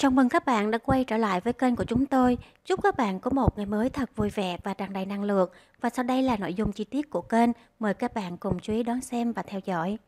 Chào mừng các bạn đã quay trở lại với kênh của chúng tôi. Chúc các bạn có một ngày mới thật vui vẻ và tràn đầy năng lượng. Và sau đây là nội dung chi tiết của kênh. Mời các bạn cùng chú ý đón xem và theo dõi.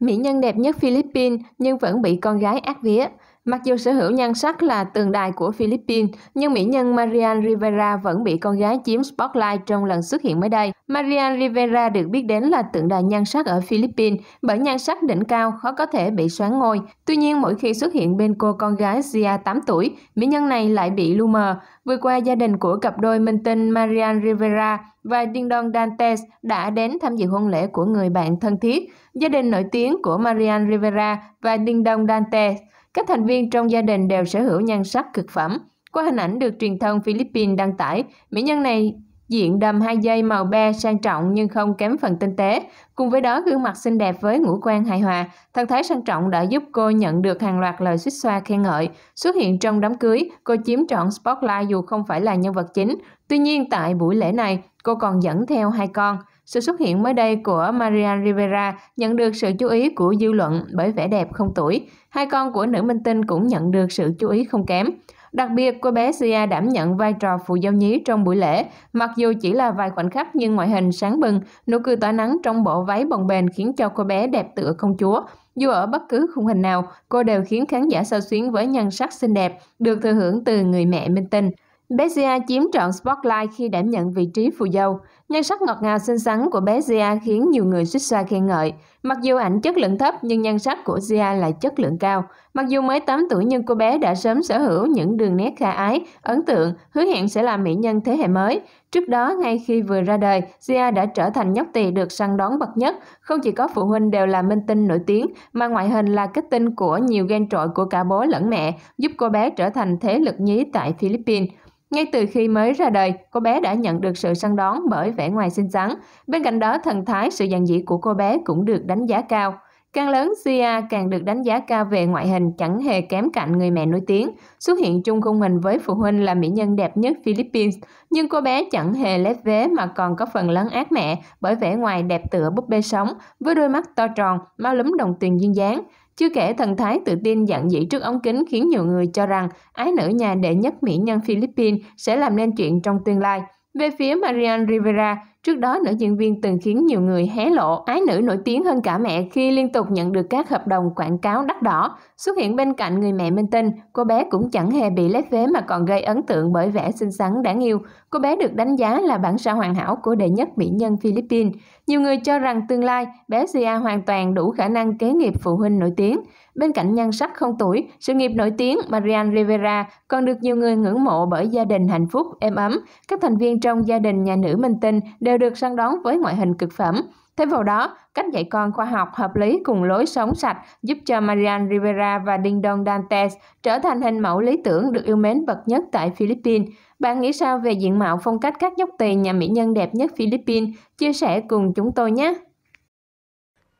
Mỹ nhân đẹp nhất Philippines nhưng vẫn bị con gái ác vía. Mặc dù sở hữu nhan sắc là tượng đài của Philippines, nhưng mỹ nhân Marian Rivera vẫn bị con gái chiếm spotlight trong lần xuất hiện mới đây. Marian Rivera được biết đến là tượng đài nhan sắc ở Philippines bởi nhan sắc đỉnh cao khó có thể bị xoán ngôi. Tuy nhiên, mỗi khi xuất hiện bên cô con gái Zia 8 tuổi, mỹ nhân này lại bị lu mờ. Vừa qua, gia đình của cặp đôi minh tinh Marian Rivera và Dindon Dantes đã đến tham dự hôn lễ của người bạn thân thiết, gia đình nổi tiếng của Marian Rivera và Dindon Dantes. Các thành viên trong gia đình đều sở hữu nhan sắc cực phẩm. Qua hình ảnh được truyền thông Philippines đăng tải, mỹ nhân này diện đầm hai dây màu be sang trọng nhưng không kém phần tinh tế. Cùng với đó, gương mặt xinh đẹp với ngũ quan hài hòa, thân thái sang trọng đã giúp cô nhận được hàng loạt lời xích xoa khen ngợi. Xuất hiện trong đám cưới, cô chiếm trọn spotlight dù không phải là nhân vật chính. Tuy nhiên, tại buổi lễ này, cô còn dẫn theo hai con. Sự xuất hiện mới đây của Maria Rivera nhận được sự chú ý của dư luận bởi vẻ đẹp không tuổi. Hai con của nữ minh tinh cũng nhận được sự chú ý không kém. Đặc biệt, cô bé Sia đảm nhận vai trò phụ giáo nhí trong buổi lễ. Mặc dù chỉ là vài khoảnh khắc nhưng ngoại hình sáng bừng, nụ cười tỏa nắng trong bộ váy bồng bềnh khiến cho cô bé đẹp tựa công chúa. Dù ở bất cứ khung hình nào, cô đều khiến khán giả sao xuyến với nhan sắc xinh đẹp, được thừa hưởng từ người mẹ minh tinh. Bezia chiếm trọn spotlight khi đảm nhận vị trí phù dâu. Nhan sắc ngọt ngào xinh xắn của bé Zia khiến nhiều người xích xa khen ngợi. Mặc dù ảnh chất lượng thấp nhưng nhan sắc của Zia lại chất lượng cao. Mặc dù mới 8 tuổi nhưng cô bé đã sớm sở hữu những đường nét khả ái, ấn tượng, hứa hẹn sẽ là mỹ nhân thế hệ mới. Trước đó, ngay khi vừa ra đời, Zia đã trở thành nhóc tỳ được săn đón bậc nhất. Không chỉ có phụ huynh đều là minh tinh nổi tiếng, mà ngoại hình là kết tinh của nhiều ghen trội của cả bố lẫn mẹ, giúp cô bé trở thành thế lực nhí tại Philippines. Ngay từ khi mới ra đời, cô bé đã nhận được sự săn đón bởi vẻ ngoài xinh xắn. Bên cạnh đó, thần thái sự dàn dĩ của cô bé cũng được đánh giá cao. Càng lớn, Sia càng được đánh giá cao về ngoại hình chẳng hề kém cạnh người mẹ nổi tiếng, xuất hiện chung khung hình với phụ huynh là mỹ nhân đẹp nhất Philippines. Nhưng cô bé chẳng hề lép vế mà còn có phần lớn ác mẹ bởi vẻ ngoài đẹp tựa búp bê sống, với đôi mắt to tròn, má lúm đồng tiền duyên dáng. Chưa kể thần thái tự tin dặn dĩ trước ống kính khiến nhiều người cho rằng ái nữ nhà đệ nhất mỹ nhân Philippines sẽ làm nên chuyện trong tương lai. Về phía Marian Rivera, Trước đó, nữ diễn viên từng khiến nhiều người hé lộ ái nữ nổi tiếng hơn cả mẹ khi liên tục nhận được các hợp đồng quảng cáo đắt đỏ. Xuất hiện bên cạnh người mẹ minh tinh, cô bé cũng chẳng hề bị lép vế mà còn gây ấn tượng bởi vẻ xinh xắn đáng yêu. Cô bé được đánh giá là bản sao hoàn hảo của đệ nhất mỹ nhân Philippines. Nhiều người cho rằng tương lai, bé Sia hoàn toàn đủ khả năng kế nghiệp phụ huynh nổi tiếng. Bên cạnh nhan sắc không tuổi, sự nghiệp nổi tiếng Marian Rivera còn được nhiều người ngưỡng mộ bởi gia đình hạnh phúc, êm ấm. Các thành viên trong gia đình nhà nữ minh tinh đều đều được săn đón với ngoại hình cực phẩm. Thêm vào đó, cách dạy con khoa học hợp lý cùng lối sống sạch giúp cho Marian Rivera và Ding Dong Dantes trở thành hình mẫu lý tưởng được yêu mến bậc nhất tại Philippines. Bạn nghĩ sao về diện mạo phong cách các dốc tỳ nhà mỹ nhân đẹp nhất Philippines? Chia sẻ cùng chúng tôi nhé!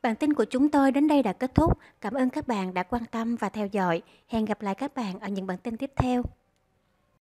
Bản tin của chúng tôi đến đây đã kết thúc. Cảm ơn các bạn đã quan tâm và theo dõi. Hẹn gặp lại các bạn ở những bản tin tiếp theo.